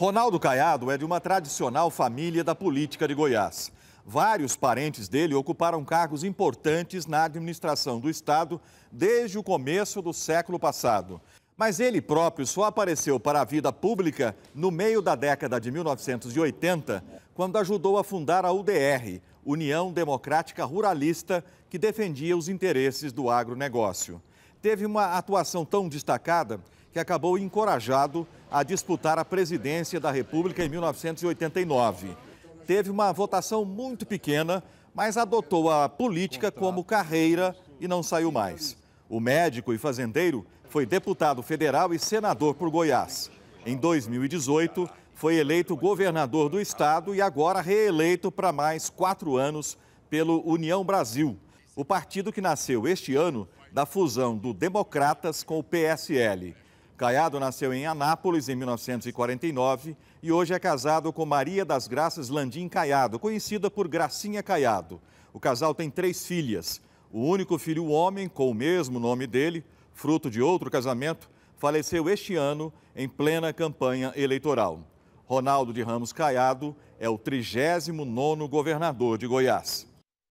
Ronaldo Caiado é de uma tradicional família da política de Goiás. Vários parentes dele ocuparam cargos importantes na administração do Estado desde o começo do século passado. Mas ele próprio só apareceu para a vida pública no meio da década de 1980, quando ajudou a fundar a UDR, União Democrática Ruralista, que defendia os interesses do agronegócio. Teve uma atuação tão destacada que acabou encorajado a disputar a presidência da República em 1989. Teve uma votação muito pequena, mas adotou a política como carreira e não saiu mais. O médico e fazendeiro foi deputado federal e senador por Goiás. Em 2018, foi eleito governador do estado e agora reeleito para mais quatro anos pelo União Brasil, o partido que nasceu este ano da fusão do Democratas com o PSL. Caiado nasceu em Anápolis em 1949 e hoje é casado com Maria das Graças Landim Caiado, conhecida por Gracinha Caiado. O casal tem três filhas. O único filho homem, com o mesmo nome dele, fruto de outro casamento, faleceu este ano em plena campanha eleitoral. Ronaldo de Ramos Caiado é o 39º governador de Goiás.